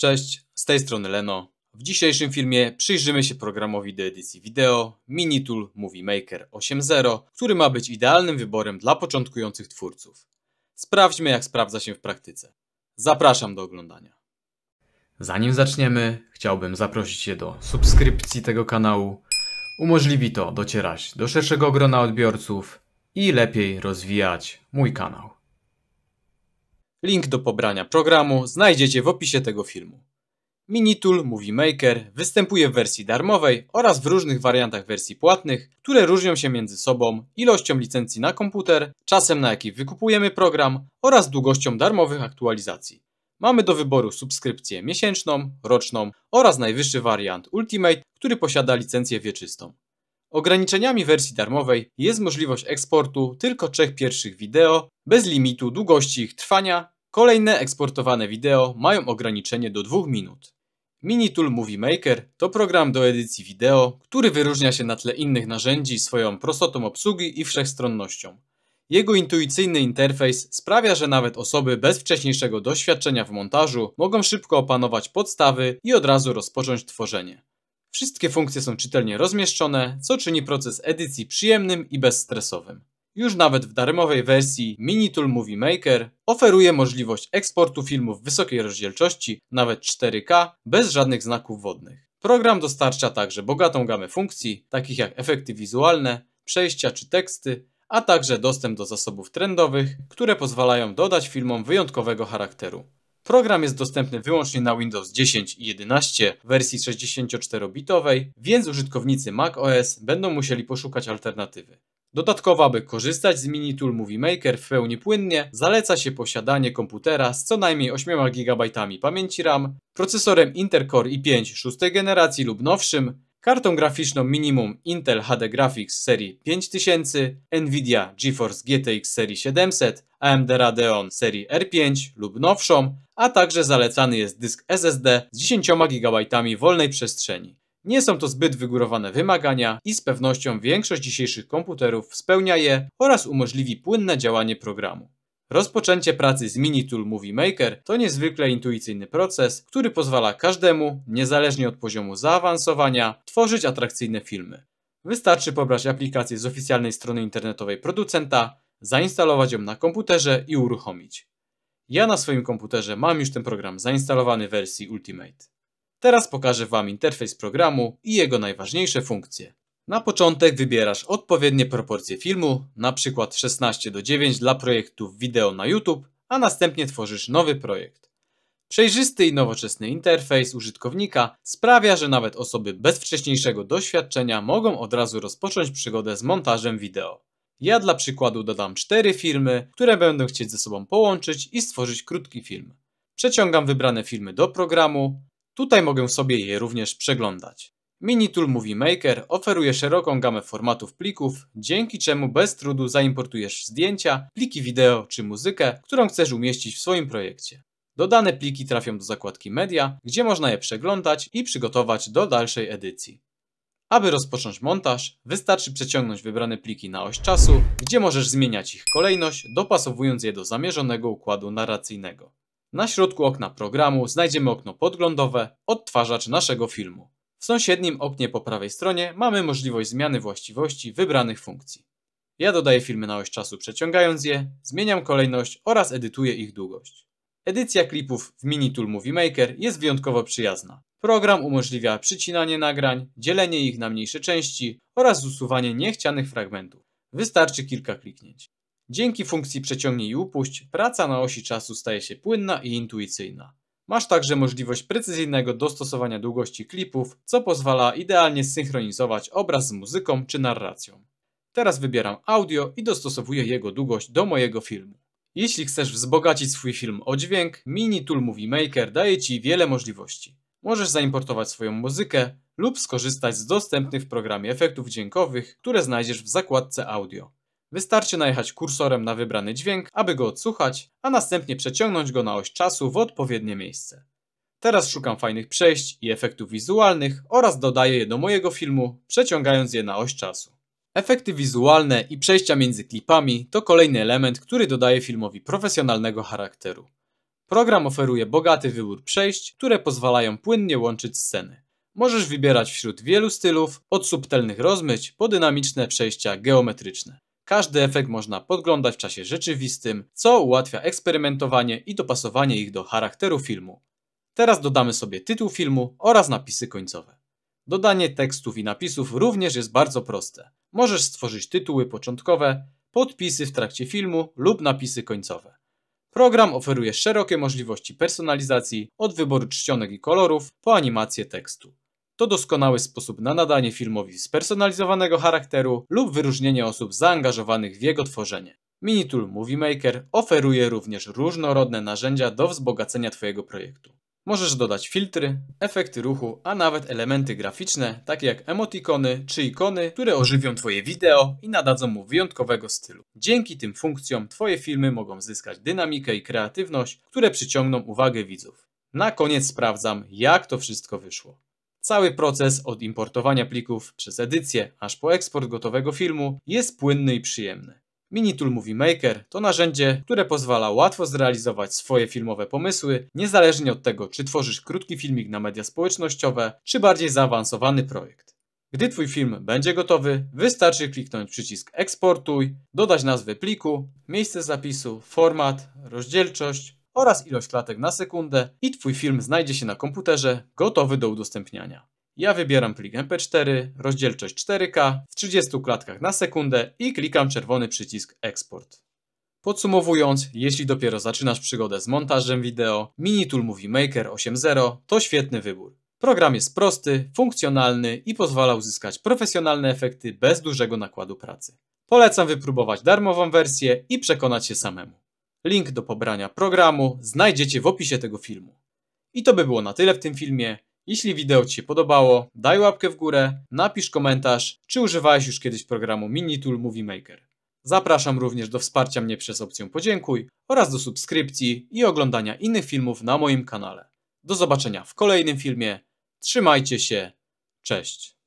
Cześć, z tej strony Leno. W dzisiejszym filmie przyjrzymy się programowi do edycji wideo Minitool Movie Maker 8.0, który ma być idealnym wyborem dla początkujących twórców. Sprawdźmy jak sprawdza się w praktyce. Zapraszam do oglądania. Zanim zaczniemy, chciałbym zaprosić Cię do subskrypcji tego kanału. Umożliwi to docierać do szerszego grona odbiorców i lepiej rozwijać mój kanał. Link do pobrania programu znajdziecie w opisie tego filmu. Minitool Movie Maker występuje w wersji darmowej oraz w różnych wariantach wersji płatnych, które różnią się między sobą ilością licencji na komputer, czasem na jaki wykupujemy program oraz długością darmowych aktualizacji. Mamy do wyboru subskrypcję miesięczną, roczną oraz najwyższy wariant Ultimate, który posiada licencję wieczystą. Ograniczeniami wersji darmowej jest możliwość eksportu tylko trzech pierwszych wideo bez limitu długości ich trwania. Kolejne eksportowane wideo mają ograniczenie do 2 minut. Minitool Movie Maker to program do edycji wideo, który wyróżnia się na tle innych narzędzi swoją prostotą obsługi i wszechstronnością. Jego intuicyjny interfejs sprawia, że nawet osoby bez wcześniejszego doświadczenia w montażu mogą szybko opanować podstawy i od razu rozpocząć tworzenie. Wszystkie funkcje są czytelnie rozmieszczone, co czyni proces edycji przyjemnym i bezstresowym. Już nawet w darmowej wersji Minitool Movie Maker oferuje możliwość eksportu filmów wysokiej rozdzielczości, nawet 4K, bez żadnych znaków wodnych. Program dostarcza także bogatą gamę funkcji, takich jak efekty wizualne, przejścia czy teksty, a także dostęp do zasobów trendowych, które pozwalają dodać filmom wyjątkowego charakteru. Program jest dostępny wyłącznie na Windows 10 i 11 w wersji 64-bitowej, więc użytkownicy macOS będą musieli poszukać alternatywy. Dodatkowo, aby korzystać z Minitool Movie Maker w pełni płynnie, zaleca się posiadanie komputera z co najmniej 8 GB pamięci RAM, procesorem Intel Core i5 6 generacji lub nowszym, kartą graficzną minimum Intel HD Graphics serii 5000, Nvidia GeForce GTX serii 700, AMD Radeon serii R5 lub nowszą, a także zalecany jest dysk SSD z 10 GB wolnej przestrzeni. Nie są to zbyt wygórowane wymagania i z pewnością większość dzisiejszych komputerów spełnia je oraz umożliwi płynne działanie programu. Rozpoczęcie pracy z Minitool Movie Maker to niezwykle intuicyjny proces, który pozwala każdemu, niezależnie od poziomu zaawansowania, tworzyć atrakcyjne filmy. Wystarczy pobrać aplikację z oficjalnej strony internetowej producenta, zainstalować ją na komputerze i uruchomić. Ja na swoim komputerze mam już ten program zainstalowany w wersji Ultimate. Teraz pokażę Wam interfejs programu i jego najważniejsze funkcje. Na początek wybierasz odpowiednie proporcje filmu, np. 16 do 9 dla projektów wideo na YouTube, a następnie tworzysz nowy projekt. Przejrzysty i nowoczesny interfejs użytkownika sprawia, że nawet osoby bez wcześniejszego doświadczenia mogą od razu rozpocząć przygodę z montażem wideo. Ja dla przykładu dodam cztery filmy, które będę chcieć ze sobą połączyć i stworzyć krótki film. Przeciągam wybrane filmy do programu. Tutaj mogę sobie je również przeglądać. Minitool Movie Maker oferuje szeroką gamę formatów plików, dzięki czemu bez trudu zaimportujesz zdjęcia, pliki wideo czy muzykę, którą chcesz umieścić w swoim projekcie. Dodane pliki trafią do zakładki Media, gdzie można je przeglądać i przygotować do dalszej edycji. Aby rozpocząć montaż, wystarczy przeciągnąć wybrane pliki na oś czasu, gdzie możesz zmieniać ich kolejność, dopasowując je do zamierzonego układu narracyjnego. Na środku okna programu znajdziemy okno podglądowe, odtwarzacz naszego filmu. W sąsiednim oknie po prawej stronie mamy możliwość zmiany właściwości wybranych funkcji. Ja dodaję filmy na oś czasu przeciągając je, zmieniam kolejność oraz edytuję ich długość. Edycja klipów w Mini Tool Movie Maker jest wyjątkowo przyjazna. Program umożliwia przycinanie nagrań, dzielenie ich na mniejsze części oraz usuwanie niechcianych fragmentów. Wystarczy kilka kliknięć. Dzięki funkcji przeciągnij i upuść, praca na osi czasu staje się płynna i intuicyjna. Masz także możliwość precyzyjnego dostosowania długości klipów, co pozwala idealnie synchronizować obraz z muzyką czy narracją. Teraz wybieram audio i dostosowuję jego długość do mojego filmu. Jeśli chcesz wzbogacić swój film o dźwięk, Mini Tool Movie Maker daje Ci wiele możliwości. Możesz zaimportować swoją muzykę lub skorzystać z dostępnych w programie efektów dźwiękowych, które znajdziesz w zakładce audio. Wystarczy najechać kursorem na wybrany dźwięk, aby go odsłuchać, a następnie przeciągnąć go na oś czasu w odpowiednie miejsce. Teraz szukam fajnych przejść i efektów wizualnych oraz dodaję je do mojego filmu, przeciągając je na oś czasu. Efekty wizualne i przejścia między klipami to kolejny element, który dodaje filmowi profesjonalnego charakteru. Program oferuje bogaty wybór przejść, które pozwalają płynnie łączyć sceny. Możesz wybierać wśród wielu stylów, od subtelnych rozmyć po dynamiczne przejścia geometryczne. Każdy efekt można podglądać w czasie rzeczywistym, co ułatwia eksperymentowanie i dopasowanie ich do charakteru filmu. Teraz dodamy sobie tytuł filmu oraz napisy końcowe. Dodanie tekstów i napisów również jest bardzo proste. Możesz stworzyć tytuły początkowe, podpisy w trakcie filmu lub napisy końcowe. Program oferuje szerokie możliwości personalizacji, od wyboru czcionek i kolorów po animację tekstu. To doskonały sposób na nadanie filmowi spersonalizowanego charakteru lub wyróżnienie osób zaangażowanych w jego tworzenie. Minitool Movie Maker oferuje również różnorodne narzędzia do wzbogacenia Twojego projektu. Możesz dodać filtry, efekty ruchu, a nawet elementy graficzne, takie jak emotikony czy ikony, które ożywią Twoje wideo i nadadzą mu wyjątkowego stylu. Dzięki tym funkcjom Twoje filmy mogą zyskać dynamikę i kreatywność, które przyciągną uwagę widzów. Na koniec sprawdzam, jak to wszystko wyszło. Cały proces od importowania plików przez edycję aż po eksport gotowego filmu jest płynny i przyjemny. Minitool Movie Maker to narzędzie, które pozwala łatwo zrealizować swoje filmowe pomysły, niezależnie od tego, czy tworzysz krótki filmik na media społecznościowe, czy bardziej zaawansowany projekt. Gdy Twój film będzie gotowy, wystarczy kliknąć przycisk Eksportuj, dodać nazwę pliku, miejsce zapisu, format, rozdzielczość oraz ilość klatek na sekundę i Twój film znajdzie się na komputerze gotowy do udostępniania. Ja wybieram plik MP4, rozdzielczość 4K w 30 klatkach na sekundę i klikam czerwony przycisk Export. Podsumowując, jeśli dopiero zaczynasz przygodę z montażem wideo, MiniTool Movie Maker 8.0 to świetny wybór. Program jest prosty, funkcjonalny i pozwala uzyskać profesjonalne efekty bez dużego nakładu pracy. Polecam wypróbować darmową wersję i przekonać się samemu. Link do pobrania programu znajdziecie w opisie tego filmu. I to by było na tyle w tym filmie. Jeśli wideo Ci się podobało, daj łapkę w górę, napisz komentarz, czy używałeś już kiedyś programu Minitool Movie Maker. Zapraszam również do wsparcia mnie przez opcję podziękuj oraz do subskrypcji i oglądania innych filmów na moim kanale. Do zobaczenia w kolejnym filmie. Trzymajcie się. Cześć.